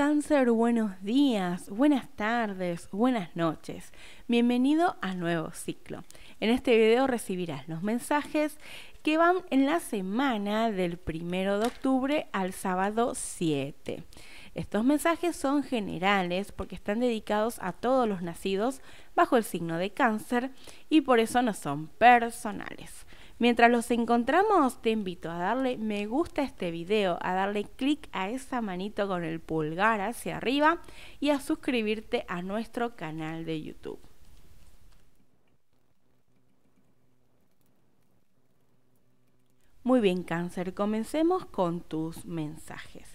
Cáncer, buenos días, buenas tardes, buenas noches. Bienvenido al nuevo ciclo. En este video recibirás los mensajes que van en la semana del 1 de octubre al sábado 7. Estos mensajes son generales porque están dedicados a todos los nacidos bajo el signo de cáncer y por eso no son personales. Mientras los encontramos, te invito a darle me gusta a este video, a darle clic a esa manito con el pulgar hacia arriba y a suscribirte a nuestro canal de YouTube. Muy bien, cáncer, comencemos con tus mensajes.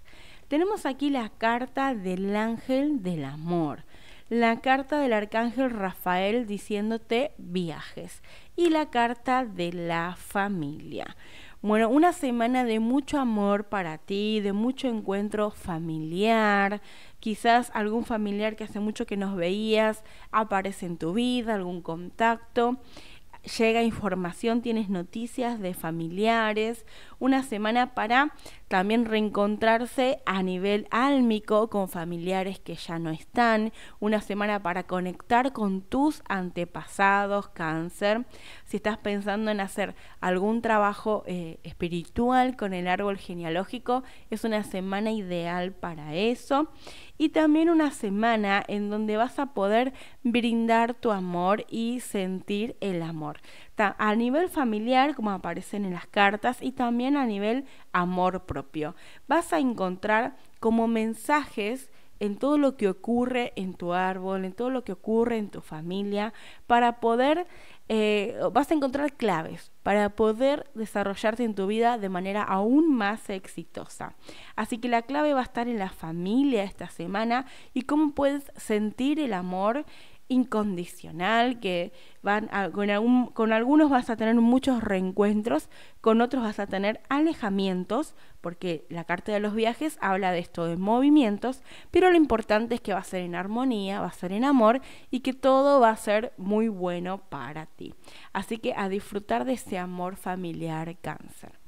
Tenemos aquí la carta del ángel del amor la carta del arcángel Rafael diciéndote viajes y la carta de la familia. Bueno, una semana de mucho amor para ti, de mucho encuentro familiar, quizás algún familiar que hace mucho que nos veías aparece en tu vida, algún contacto llega información, tienes noticias de familiares, una semana para también reencontrarse a nivel álmico con familiares que ya no están, una semana para conectar con tus antepasados, cáncer, si estás pensando en hacer algún trabajo eh, espiritual con el árbol genealógico, es una semana ideal para eso y también una semana en donde vas a poder brindar tu amor y sentir el amor. A nivel familiar, como aparecen en las cartas, y también a nivel amor propio. Vas a encontrar como mensajes en todo lo que ocurre en tu árbol, en todo lo que ocurre en tu familia, para poder eh, vas a encontrar claves para poder desarrollarte en tu vida de manera aún más exitosa. Así que la clave va a estar en la familia esta semana y cómo puedes sentir el amor incondicional, que van con, con algunos vas a tener muchos reencuentros, con otros vas a tener alejamientos, porque la carta de los viajes habla de esto, de movimientos, pero lo importante es que va a ser en armonía, va a ser en amor y que todo va a ser muy bueno para ti. Así que a disfrutar de ese amor familiar cáncer.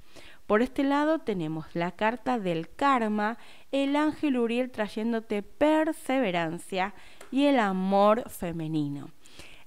Por este lado tenemos la carta del karma, el ángel Uriel trayéndote perseverancia, y el amor femenino.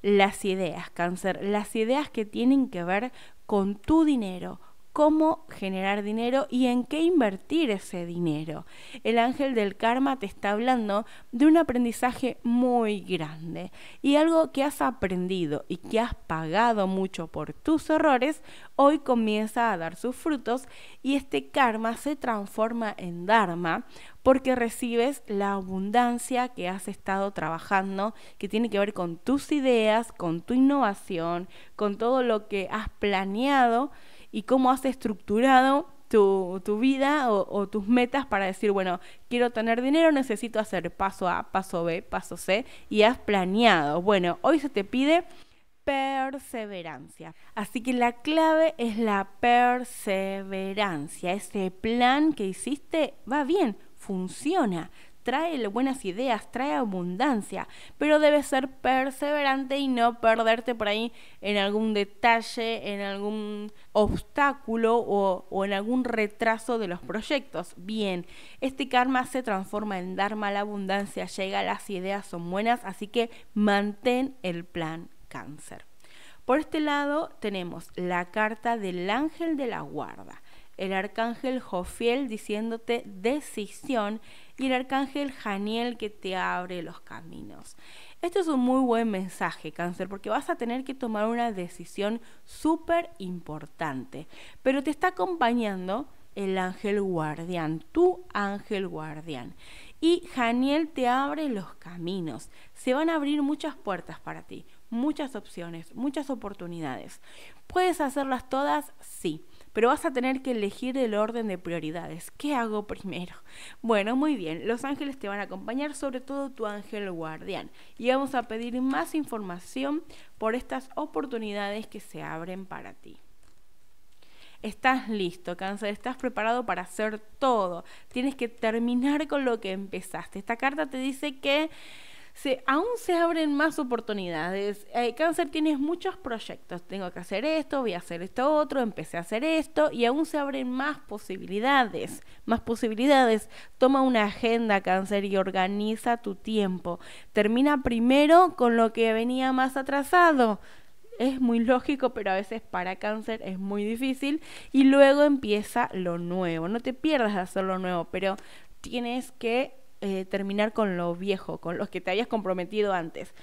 Las ideas, cáncer, las ideas que tienen que ver con tu dinero, cómo generar dinero y en qué invertir ese dinero. El ángel del karma te está hablando de un aprendizaje muy grande y algo que has aprendido y que has pagado mucho por tus errores, hoy comienza a dar sus frutos y este karma se transforma en dharma porque recibes la abundancia que has estado trabajando, que tiene que ver con tus ideas, con tu innovación, con todo lo que has planeado y cómo has estructurado tu, vida o, o, tus metas para decir, bueno, quiero tener dinero, necesito hacer paso A, paso B, paso C, y has planeado. Bueno, hoy se te pide perseverancia. Así que la clave es la perseverancia. Ese plan que hiciste va bien, funciona trae buenas ideas, trae abundancia, pero debes ser perseverante y no perderte por ahí en algún detalle, en algún obstáculo o, en algún retraso de los proyectos. Bien, este karma se transforma en Dharma, la abundancia llega, las ideas son buenas, así que mantén el plan cáncer. Por este lado tenemos la carta del ángel de la guarda el arcángel Jofiel diciéndote decisión y el arcángel Janiel que te abre los caminos. Esto es un muy buen mensaje, cáncer, porque vas a tener que tomar una decisión súper importante, pero te está acompañando el ángel guardián, tu ángel guardián. Y Janiel te abre los caminos. Se van a abrir muchas puertas para ti, muchas opciones, muchas oportunidades. ¿Puedes hacerlas todas? Sí pero vas a tener que elegir el orden de prioridades. ¿Qué hago primero? Bueno, muy bien, los ángeles te van a acompañar, sobre todo tu ángel guardián, y vamos a pedir más información por estas oportunidades que se abren para ti. Estás listo, cáncer, estás preparado para hacer todo. Tienes que terminar con lo que empezaste. Esta carta te dice que aún se abren más oportunidades. Eh, cáncer, tienes muchos proyectos. Tengo que hacer esto, voy a hacer esto otro, empecé a hacer esto y aún se abren más posibilidades, más posibilidades. Toma una agenda, cáncer, y organiza tu tiempo. Termina primero con lo que venía más atrasado. Es muy lógico, pero a veces para cáncer es muy difícil. Y luego empieza lo nuevo. No te pierdas de hacer lo nuevo, pero tienes que eh, terminar con lo viejo, con los que te habías comprometido antes.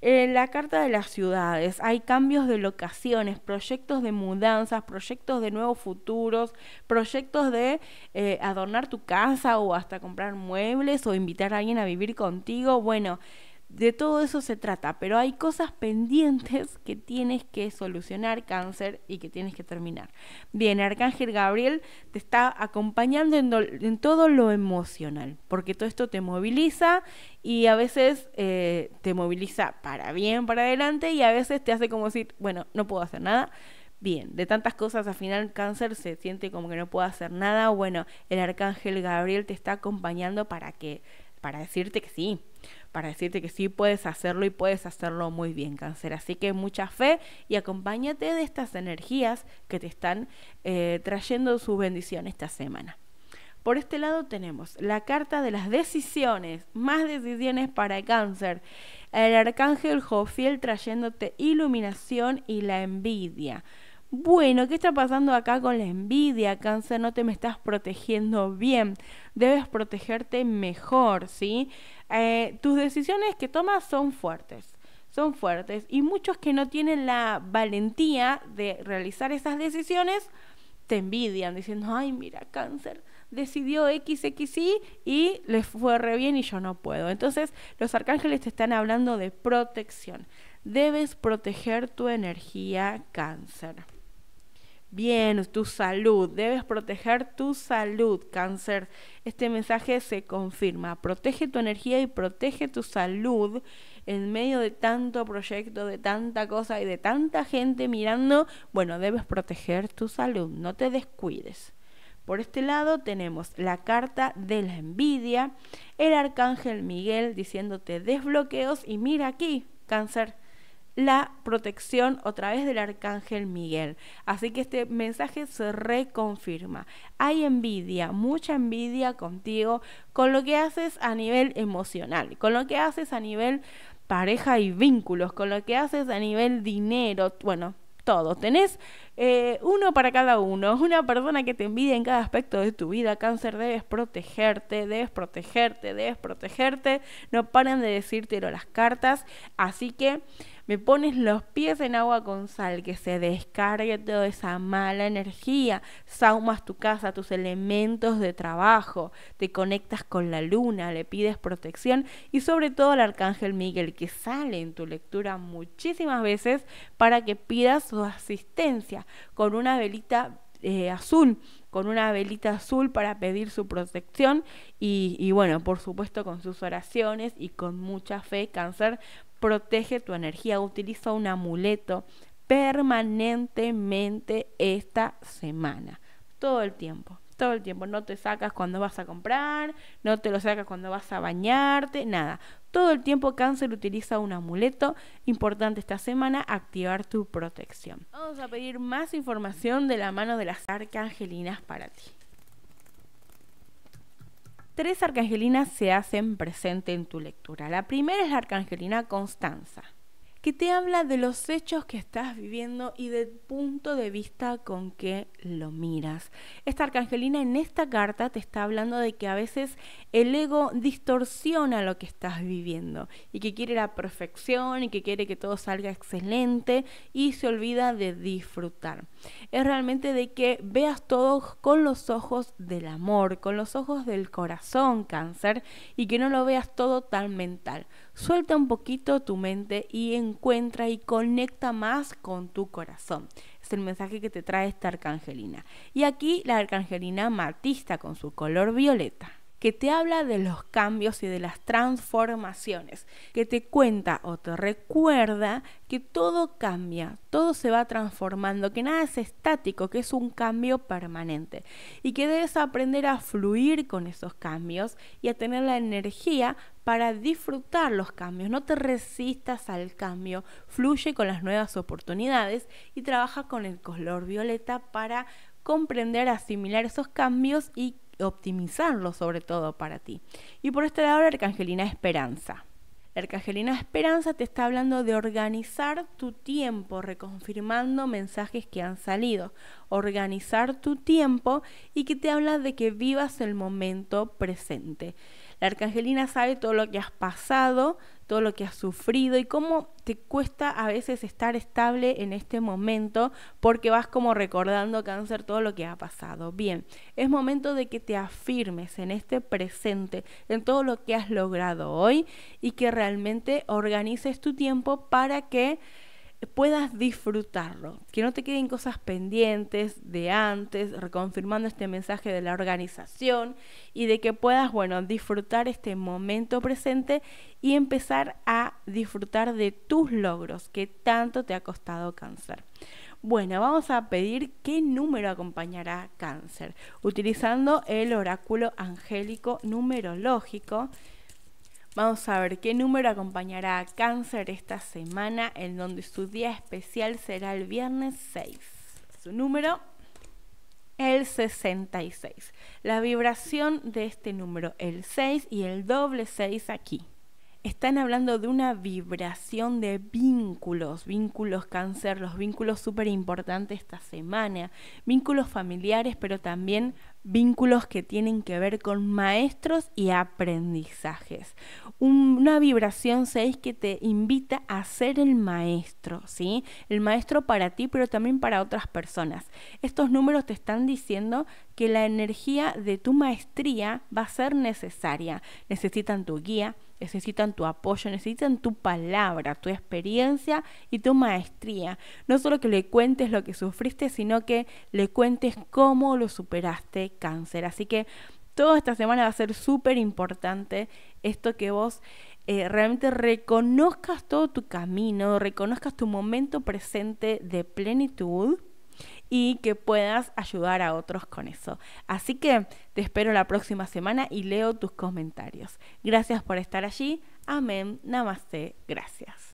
En la carta de las ciudades, hay cambios de locaciones, proyectos de mudanzas, proyectos de nuevos futuros, proyectos de eh, adornar tu casa o hasta comprar muebles o invitar a alguien a vivir contigo. Bueno, de todo eso se trata, pero hay cosas pendientes que tienes que solucionar, cáncer, y que tienes que terminar. Bien, Arcángel Gabriel te está acompañando en, todo lo emocional, porque todo esto te moviliza y a veces eh, te moviliza para bien, para adelante, y a veces te hace como decir, bueno, no puedo hacer nada, bien. De tantas cosas, al final cáncer se siente como que no puedo hacer nada. Bueno, el arcángel Gabriel te está acompañando para que, para decirte que sí para decirte que sí puedes hacerlo y puedes hacerlo muy bien, cáncer. Así que mucha fe y acompáñate de estas energías que te están eh, trayendo su bendición esta semana. Por este lado tenemos la carta de las decisiones, más decisiones para cáncer, el arcángel Jofiel trayéndote iluminación y la envidia bueno, ¿qué está pasando acá con la envidia, cáncer? No te me estás protegiendo bien, debes protegerte mejor, ¿sí? Eh, tus decisiones que tomas son fuertes, son fuertes y muchos que no tienen la valentía de realizar esas decisiones te envidian diciendo, ay, mira, cáncer decidió XXY y les fue re bien y yo no puedo. Entonces, los arcángeles te están hablando de protección. Debes proteger tu energía cáncer bien, tu salud, debes proteger tu salud, cáncer. Este mensaje se confirma, protege tu energía y protege tu salud en medio de tanto proyecto, de tanta cosa y de tanta gente mirando, bueno, debes proteger tu salud, no te descuides. Por este lado tenemos la carta de la envidia, el arcángel Miguel diciéndote desbloqueos y mira aquí, cáncer la protección otra vez del arcángel Miguel. Así que este mensaje se reconfirma. Hay envidia, mucha envidia contigo, con lo que haces a nivel emocional, con lo que haces a nivel pareja y vínculos, con lo que haces a nivel dinero, bueno, todo. Tenés eh, uno para cada uno, una persona que te envidia en cada aspecto de tu vida. Cáncer, debes protegerte, debes protegerte, debes protegerte. No paran de decírtelo las cartas. Así que me pones los pies en agua con sal, que se descargue toda esa mala energía. Saumas tu casa, tus elementos de trabajo. Te conectas con la luna, le pides protección y sobre todo al arcángel Miguel, que sale en tu lectura muchísimas veces para que pidas su asistencia con una velita eh, azul, con una velita azul para pedir su protección y, y, bueno, por supuesto con sus oraciones y con mucha fe, cáncer, protege tu energía, utiliza un amuleto permanentemente esta semana, todo el tiempo todo el tiempo. No te sacas cuando vas a comprar, no te lo sacas cuando vas a bañarte, nada. Todo el tiempo cáncer utiliza un amuleto. Importante esta semana activar tu protección. Vamos a pedir más información de la mano de las arcangelinas para ti tres arcangelinas se hacen presente en tu lectura. La primera es la arcangelina Constanza que te habla de los hechos que estás viviendo y del punto de vista con que lo miras. Esta arcangelina en esta carta te está hablando de que a veces el ego distorsiona lo que estás viviendo y que quiere la perfección y que quiere que todo salga excelente y se olvida de disfrutar. Es realmente de que veas todo con los ojos del amor, con los ojos del corazón, cáncer, y que no lo veas todo tan mental. Suelta un poquito tu mente y en encuentra y conecta más con tu corazón. Es el mensaje que te trae esta arcangelina. Y aquí la arcangelina matista con su color violeta que te habla de los cambios y de las transformaciones, que te cuenta o te recuerda que todo cambia, todo se va transformando, que nada es estático, que es un cambio permanente y que debes aprender a fluir con esos cambios y a tener la energía para disfrutar los cambios. No te resistas al cambio, fluye con las nuevas oportunidades y trabaja con el color violeta para comprender, asimilar esos cambios y optimizarlo sobre todo para ti. Y por este lado, la Arcangelina Esperanza. La Arcangelina Esperanza te está hablando de organizar tu tiempo, reconfirmando mensajes que han salido, organizar tu tiempo y que te habla de que vivas el momento presente. La arcangelina sabe todo lo que has pasado, todo lo que has sufrido y cómo te cuesta a veces estar estable en este momento porque vas como recordando cáncer todo lo que ha pasado. Bien, es momento de que te afirmes en este presente, en todo lo que has logrado hoy y que realmente organices tu tiempo para que puedas disfrutarlo, que no te queden cosas pendientes de antes, reconfirmando este mensaje de la organización y de que puedas, bueno, disfrutar este momento presente y empezar a disfrutar de tus logros que tanto te ha costado cáncer. Bueno, vamos a pedir qué número acompañará cáncer, utilizando el oráculo angélico numerológico Vamos a ver qué número acompañará a Cáncer esta semana, en donde su día especial será el viernes 6. Su número, el 66. La vibración de este número, el 6 y el doble 6 aquí están hablando de una vibración de vínculos, vínculos cáncer, los vínculos súper importantes esta semana, vínculos familiares, pero también vínculos que tienen que ver con maestros y aprendizajes. una vibración 6 que te invita a ser el maestro, ¿sí? El maestro para ti, pero también para otras personas. Estos números te están diciendo que la energía de tu maestría va a ser necesaria. Necesitan tu guía, necesitan tu apoyo, necesitan tu palabra, tu experiencia y tu maestría. No solo que le cuentes lo que sufriste, sino que le cuentes cómo lo superaste cáncer. Así que toda esta semana va a ser súper importante esto que vos eh, realmente reconozcas todo tu camino, reconozcas tu momento presente de plenitud y que puedas ayudar a otros con eso. Así que te espero la próxima semana y leo tus comentarios. Gracias por estar allí. Amén. Namaste. Gracias.